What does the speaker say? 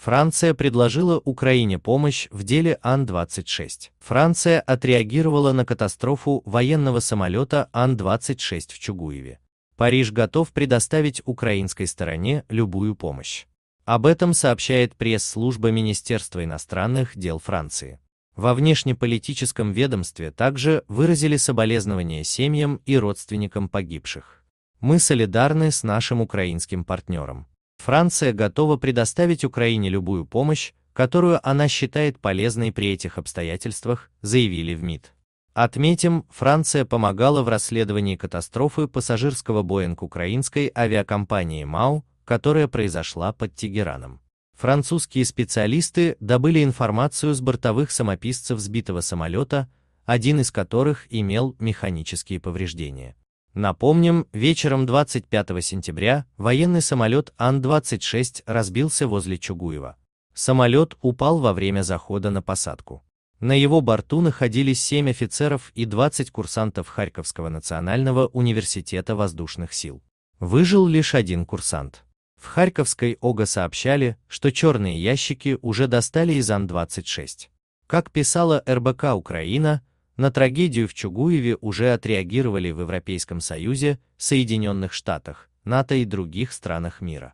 Франция предложила Украине помощь в деле Ан-26. Франция отреагировала на катастрофу военного самолета Ан-26 в Чугуеве. Париж готов предоставить украинской стороне любую помощь. Об этом сообщает пресс-служба Министерства иностранных дел Франции. Во внешнеполитическом ведомстве также выразили соболезнования семьям и родственникам погибших. Мы солидарны с нашим украинским партнером. Франция готова предоставить Украине любую помощь, которую она считает полезной при этих обстоятельствах, заявили в МИД. Отметим, Франция помогала в расследовании катастрофы пассажирского Боинг украинской авиакомпании МАУ, которая произошла под Тегераном. Французские специалисты добыли информацию с бортовых самописцев сбитого самолета, один из которых имел механические повреждения. Напомним, вечером 25 сентября военный самолет Ан-26 разбился возле Чугуева. Самолет упал во время захода на посадку. На его борту находились 7 офицеров и 20 курсантов Харьковского национального университета воздушных сил. Выжил лишь один курсант. В Харьковской ОГА сообщали, что черные ящики уже достали из Ан-26. Как писала РБК Украина, на трагедию в Чугуеве уже отреагировали в Европейском Союзе, Соединенных Штатах, НАТО и других странах мира.